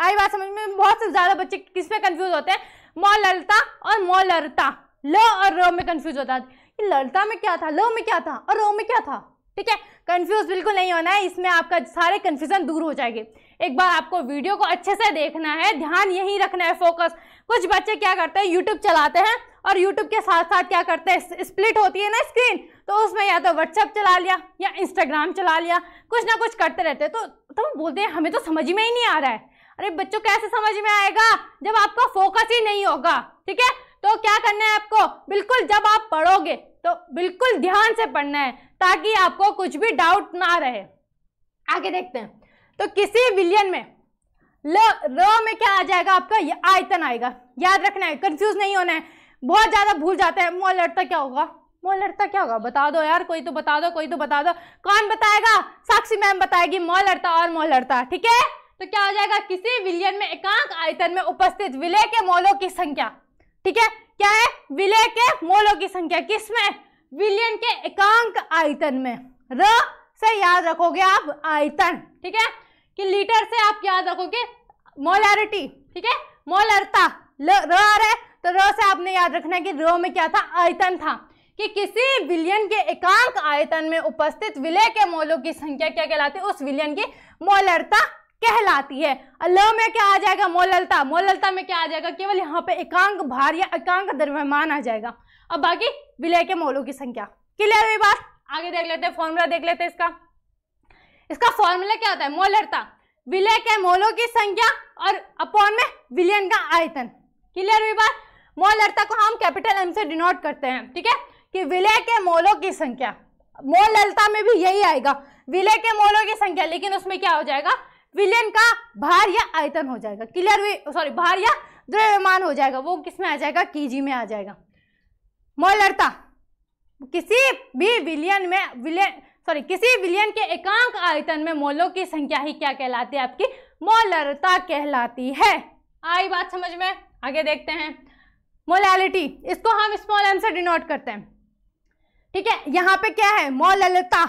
आई बात समझ में बहुत से ज़्यादा बच्चे किस में कन्फ्यूज होते हैं मोललता और मोलरता ल और रो में कन्फ्यूज होता है लड़ता में क्या था ल में क्या था और रो में क्या था ठीक है कंफ्यूज बिल्कुल नहीं होना है इसमें आपका सारे कंफ्यूजन दूर हो जाएंगे एक बार आपको वीडियो को अच्छे से देखना है ध्यान यही रखना है फोकस कुछ बच्चे क्या करते हैं यूट्यूब चलाते हैं और यूट्यूब के साथ साथ क्या करते हैं स्प्लिट होती है ना स्क्रीन तो उसमें या तो व्हाट्सअप चला लिया या इंस्टाग्राम चला लिया कुछ ना कुछ करते रहते हैं तो तुम तो बोलते हैं हमें तो समझ में ही नहीं आ रहा है अरे बच्चों कैसे समझ में आएगा जब आपका फोकस ही नहीं होगा ठीक है तो क्या करना है आपको बिल्कुल जब आप पढ़ोगे तो बिल्कुल ध्यान से पढ़ना है ताकि आपको कुछ भी डाउट ना रहे आगे देखते हैं तो किसी विलियन में ल र में क्या आ जाएगा आपका आयतन आएगा याद रखना है कंफ्यूज नहीं होना है बहुत ज़्यादा भूल जाते हैं मोल लड़ता क्या होगा मोल लड़ता क्या होगा बता दो यार कोई तो बता दो कोई तो बता दो कौन बताएगा साक्षी मैम बताएगी मोल लड़ता और मोल लड़ता ठीक है तो क्या हो जाएगा किसी विलियन में एकांक आयतन में उपस्थित विलय के मोलों की संख्या ठीक है क्या है विलय के मोलों की संख्या किसमें विलयन के एकांक आयतन में र से याद रखोगे आप आयतन ठीक है कि लीटर से आप याद रखोगे मोलरिटी ठीक है मोलरता र आ रहा है तो र से आपने याद रखना है कि र में क्या था आयतन था कि किसी विलियन के एकांक आयतन में उपस्थित विलय के मोलों की संख्या क्या कहलाती है उस विलियन की मोलरता कहलाती है अल में क्या आ जाएगा मोललता मोललता में क्या आ जाएगा केवल यहाँ पे एकांक भार या एकांक द्रव्यमान आ जाएगा अब बाकी विलय के मोलों की संख्या क्लियर हुई बात आगे देख लेते हैं फॉर्मूला देख लेते हैं इसका इसका फॉर्मूला क्या होता है मोलरता विलय के मोलों की संख्या और अपॉन में विलियन का आयतन क्लियर हुई बात मोलरता को हम कैपिटल एम से डिनोट करते हैं ठीक है कि विलय के मोलों की संख्या मोललता में भी यही आएगा विलय के मोलों की संख्या लेकिन उसमें क्या हो जाएगा विलयन का भार या आयतन हो जाएगा क्लियर वे सॉरी भार या द्रव्यमान हो जाएगा वो किस में आ जाएगा केजी में आ जाएगा मोलरता किसी भी विलयन में विलयन सॉरी किसी विलयन के एकांक आयतन में मोलों की संख्या ही क्या कहलाती है आपकी मोलरता कहलाती है आई बात समझ में आगे देखते हैं मोलैलिटी इसको हम स्मॉल एम से डिनोट करते हैं ठीक है यहाँ पे क्या है मोललता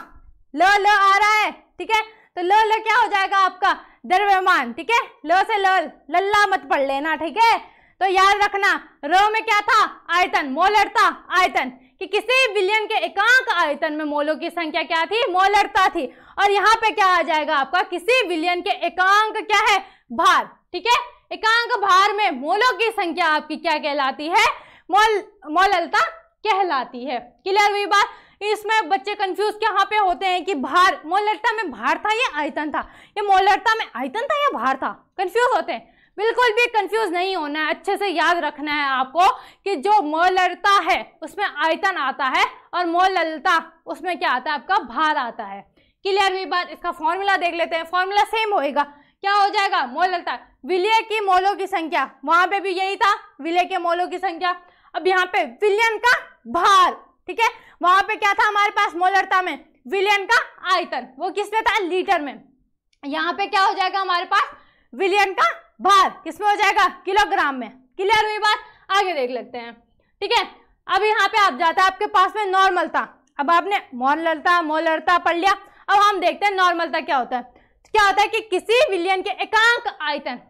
ल ल आ रहा है ठीक है तो लो लो क्या हो जाएगा आपका द्रव्यमान ठीक है लो से लो लल्ला मत पढ़ लेना ठीक है तो याद रखना रो में क्या था आयतन मोलरता आयतन कि किसी विलियन के एकांक आयतन में मोलों की संख्या क्या थी मोलरता थी और यहाँ पे क्या आ जाएगा आपका किसी विलियन के एकांक क्या है भार ठीक है एकांक भार में मोलों की संख्या आपकी क्या कहलाती है मोल मोललता कहलाती है क्लियर हुई बात इसमें बच्चे कंफ्यूज यहाँ पे होते हैं कि भार मोलरता में भार था या आयतन था ये मोलरता में आयतन था या भार था कंफ्यूज होते हैं बिल्कुल भी कंफ्यूज नहीं होना है अच्छे से याद रखना है आपको कि जो मोलरता है उसमें आयतन आता है और मोललता उसमें क्या आता है आपका भार आता है क्लियर हुई बात इसका फॉर्मूला देख लेते हैं फॉर्मूला सेम होएगा क्या हो जाएगा मोललता विलय की मोलों की संख्या वहां पे भी यही था विलय के मोलों की संख्या अब यहाँ पे विलियन का भार ठीक है वहां पे क्या था हमारे पास मोलरता में विलियन का आयतन वो किस में था लीटर में यहाँ पे क्या हो जाएगा हमारे पास विलियन का भार किस में हो जाएगा किलोग्राम में क्लियर हुई बात आगे देख लेते हैं ठीक है अब यहाँ पे आप जाता है आपके पास में नॉर्मलता अब आपने मोलरता मोलरता पढ़ लिया अब हम देखते हैं नॉर्मलता क्या होता है क्या होता है कि किसी विलियन के एकांक आयतन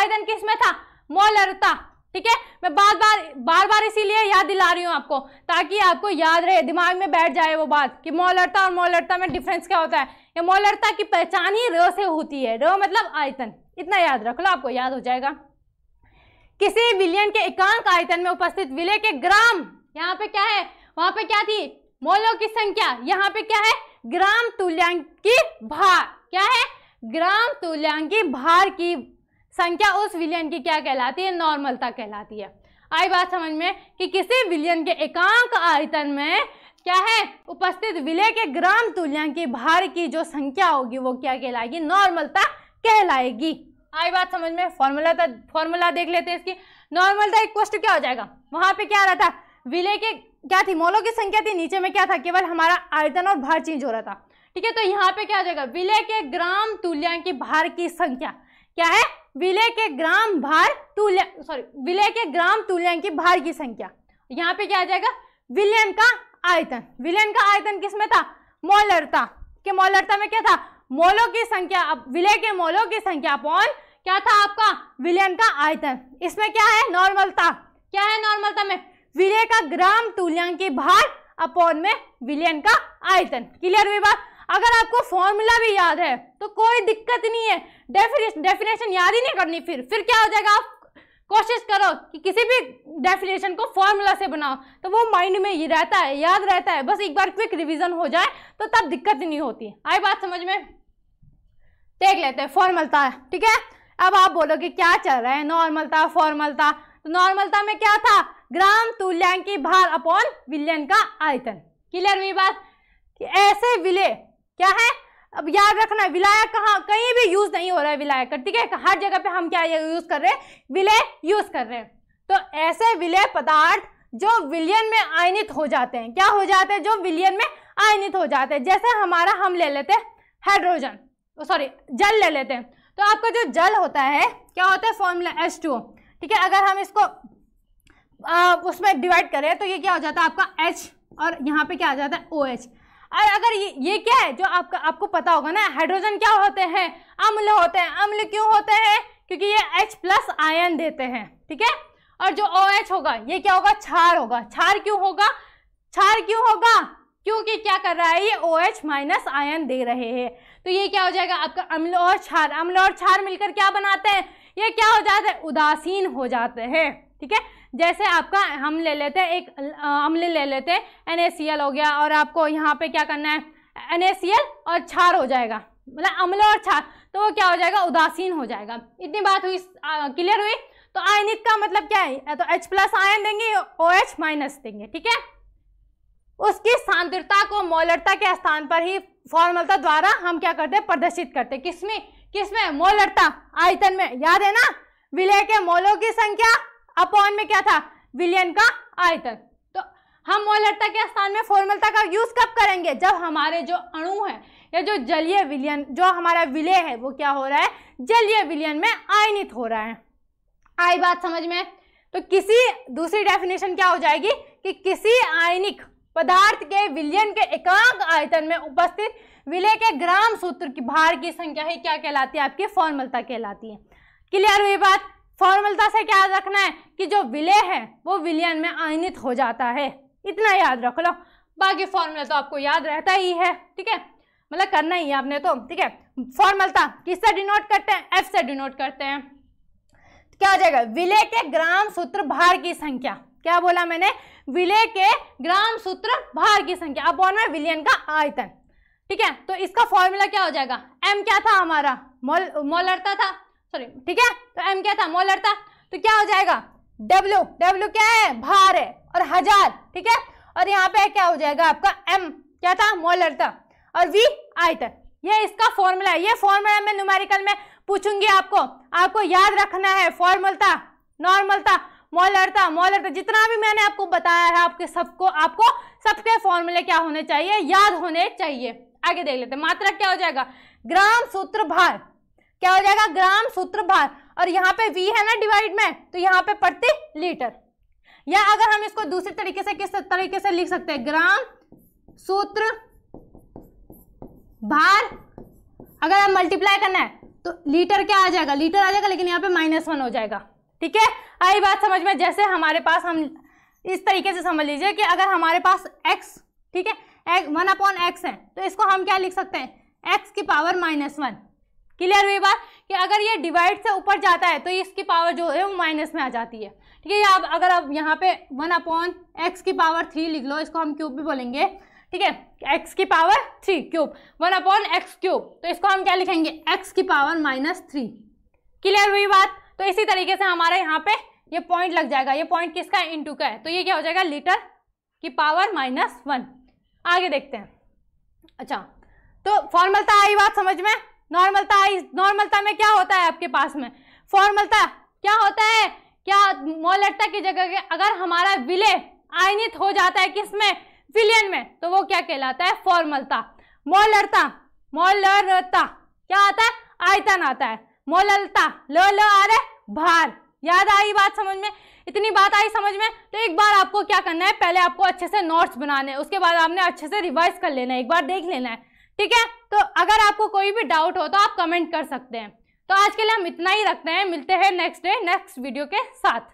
आयतन किस में था मोलरता ठीक है मैं बार बार बार बार इसीलिए याद दिला रही हूँ आपको ताकि आपको याद रहे दिमाग में बैठ जाए वो बात कि मौलरता और मौलरता में डिफरेंस क्या होता है ये मौलरता की पहचान ही र से होती है र मतलब आयतन इतना याद रख लो आपको याद हो जाएगा किसी विलियन के एकांक आयतन में उपस्थित विलय के ग्राम यहाँ पे क्या है वहां पे क्या थी मोलों की संख्या यहाँ पे क्या है ग्राम तुल्यांक की भार क्या है ग्राम तुल्यांक की भार की संख्या उस विलयन की क्या कहलाती है नॉर्मलता कहलाती है आई बात समझ में कि किसी विलयन के एकांक आयतन में क्या है उपस्थित विलय के ग्राम तुल्यांक की भार की जो संख्या होगी वो क्या कहलाएगी नॉर्मलता कहलाएगी आई बात समझ में फॉर्मूला था तो- फॉर्मूला देख लेते हैं इसकी नॉर्मलता एक टू क्या हो जाएगा वहां पे क्या रहा था विलय के क्या थी मोलों की संख्या थी नीचे में क्या था केवल हमारा आयतन और भार चेंज हो रहा था ठीक है तो यहाँ पे क्या हो जाएगा विलय के ग्राम तुल्यांक की भार की संख्या क्या है विलय के ग्राम भार तुल्य सॉरी विलय के ग्राम तुल्यांकी भार की संख्या यहाँ पे क्या आ जाएगा विलयन का आयतन विलयन का आयतन किसमें था मोलरता के मोलरता में क्या था मोलों की संख्या अब विलय के मोलों की संख्या अपॉन क्या था आपका विलयन का आयतन इसमें क्या है नॉर्मलता क्या है नॉर्मलता में विलय का ग्राम तुल्यांक भार अपॉन में विलयन का आयतन क्लियर हुई बात अगर आपको फॉर्मूला भी याद है तो कोई दिक्कत नहीं है डेफिनेशन याद ही नहीं करनी फिर फिर क्या हो जाएगा आप कोशिश करो कि किसी भी डेफिनेशन को फॉर्मूला से बनाओ तो वो माइंड में ये रहता है याद रहता है बस एक बार क्विक रिवीजन हो जाए तो तब दिक्कत नहीं होती आई बात समझ में देख लेते हैं फॉर्मलता ठीक है अब आप बोलोगे क्या चल रहा है नॉर्मलता फॉर्मलता तो नॉर्मलता में क्या था ग्राम तुल्यांकी भार अपॉन विलियन का आयतन क्लियर हुई बात कि ऐसे विले क्या है अब याद रखना विलायक कहाँ कहीं भी यूज नहीं हो रहा है विलायक का ठीक है हर जगह पे हम क्या यूज कर रहे हैं विलय यूज कर रहे हैं तो ऐसे विलय पदार्थ जो विलियन में आयनित हो जाते हैं क्या हो जाते हैं जो विलियन में आयनित हो जाते हैं जैसे हमारा हम ले लेते हैं हाइड्रोजन सॉरी जल ले लेते हैं तो आपका जो जल होता है क्या होता है फॉर्मूला एस टू ठीक है अगर हम इसको आ, उसमें डिवाइड करें तो ये क्या हो जाता है आपका एच और यहाँ पे क्या आ जाता है ओ OH. एच और अगर ये ये क्या है जो आपका आपको पता होगा ना हाइड्रोजन क्या होते हैं अम्ल होते हैं अम्ल क्यों होते हैं क्योंकि ये H प्लस आयन देते हैं ठीक है और जो OH होगा ये क्या होगा छार होगा छार क्यों होगा छार क्यों होगा क्योंकि क्या कर रहा है ये ओ एच माइनस आयन दे रहे हैं तो ये क्या हो जाएगा आपका अम्ल और छार अम्ल और छार मिलकर क्या बनाते हैं ये क्या हो जाते हैं उदासीन हो जाते हैं ठीक है जैसे आपका हम ले लेते एक अम्ल ले लेते हैं एन हो गया और आपको यहाँ पे क्या करना है एन और छार हो जाएगा मतलब अम्ल और छार तो वो क्या हो जाएगा उदासीन हो जाएगा इतनी बात हुई क्लियर हुई तो आयनित का मतलब क्या है तो H प्लस आयन देंगे ओ एच माइनस देंगे ठीक है उसकी सांद्रता को मोलरता के स्थान पर ही फॉर्मलता द्वारा हम क्या करते हैं प्रदर्शित करते किसमें किसमें मोलरता आयतन में याद है ना विलय के मोलों की संख्या अपॉन में क्या था विलियन का आयतन तो हम मोलरता के स्थान में फॉर्मलता का यूज कब करेंगे जब हमारे जो अणु है या जो जलीय विलियन जो हमारा विलय है वो क्या हो रहा है जलीय विलियन में आयनित हो रहा है आई बात समझ में तो किसी दूसरी डेफिनेशन क्या हो जाएगी कि किसी आयनिक पदार्थ के विलयन के एकांक आयतन में उपस्थित विलय के ग्राम सूत्र की भार की संख्या ही क्या कहलाती है आपकी फॉर्मलता कहलाती है क्लियर हुई बात फॉर्मलता से क्या रखना है कि जो विलय है वो विलयन में आयनित हो जाता है इतना याद रख लो बाकी फॉर्मूला तो आपको याद रहता ही है ठीक है मतलब करना ही है आपने तो ठीक है फॉर्मलता किससे डिनोट करते हैं एफ से डिनोट करते हैं क्या हो जाएगा विलय के ग्राम सूत्र भार की संख्या क्या बोला मैंने विलय के ग्राम सूत्र भार की संख्या अपॉन में विलियन का आयतन ठीक है तो इसका फॉर्मूला क्या हो जाएगा एम क्या था हमारा मोल मोलरता था सॉरी ठीक है तो एम क्या था मोलर था तो क्या हो जाएगा डब्ल्यू डब्ल्यू क्या है भार है और हजार ठीक है और यहाँ पे क्या हो जाएगा आपका एम क्या था मोलर था और वी आयतन ये इसका फॉर्मूला है ये फॉर्मूला मैं न्यूमेरिकल में पूछूंगी आपको आपको याद रखना है फॉर्मल था नॉर्मल था मोलर था मोलर था जितना भी मैंने आपको बताया है आपके सबको आपको सबके फॉर्मूले क्या होने चाहिए याद होने चाहिए आगे देख लेते मात्रा क्या हो जाएगा ग्राम सूत्र भार क्या हो जाएगा ग्राम सूत्र भार और यहाँ पे वी है ना डिवाइड में तो यहाँ पे प्रति लीटर या अगर हम इसको दूसरे तरीके से किस तरीके से लिख सकते हैं ग्राम सूत्र भार अगर हम मल्टीप्लाई करना है तो लीटर क्या आ जाएगा लीटर आ जाएगा लेकिन यहाँ पे माइनस वन हो जाएगा ठीक है आई बात समझ में जैसे हमारे पास हम इस तरीके से समझ लीजिए कि अगर हमारे पास एक्स ठीक है वन अपॉन एक्स है तो इसको हम क्या लिख सकते हैं एक्स की पावर माइनस वन क्लियर हुई बात कि अगर ये डिवाइड से ऊपर जाता है तो इसकी पावर जो है वो माइनस में आ जाती है ठीक है अब अगर अब यहाँ पे वन अपॉन एक्स की पावर थ्री लिख लो इसको हम क्यूब भी बोलेंगे ठीक है एक्स की power three cube one upon x cube तो इसको हम क्या लिखेंगे एक्स की पावर माइनस थ्री क्लियर हुई बात तो इसी तरीके से हमारे यहाँ पे ये पॉइंट लग जाएगा ये पॉइंट किसका टू का है तो ये क्या हो जाएगा लीटर की पावर माइनस वन आगे देखते हैं अच्छा तो फॉर्मल था आई बात समझ में नॉर्मलता नॉर्मलता में क्या होता है आपके पास में फॉर्मलता क्या होता है क्या मोलटता की जगह अगर हमारा विलय आयनित हो जाता है किसमें विलियन में तो वो क्या कहलाता है फॉर्मलता मोलरता मोलरता क्या आता है आयतन आता है मोललता ल ल आ रहा भार याद आई बात समझ में इतनी बात आई समझ में तो एक बार आपको क्या करना है पहले आपको अच्छे से नोट्स बनाने हैं उसके बाद आपने अच्छे से रिवाइज कर लेना है एक बार देख लेना है ठीक है तो अगर आपको कोई भी डाउट हो तो आप कमेंट कर सकते हैं तो आज के लिए हम इतना ही रखते हैं मिलते हैं नेक्स्ट डे नेक्स्ट वीडियो के साथ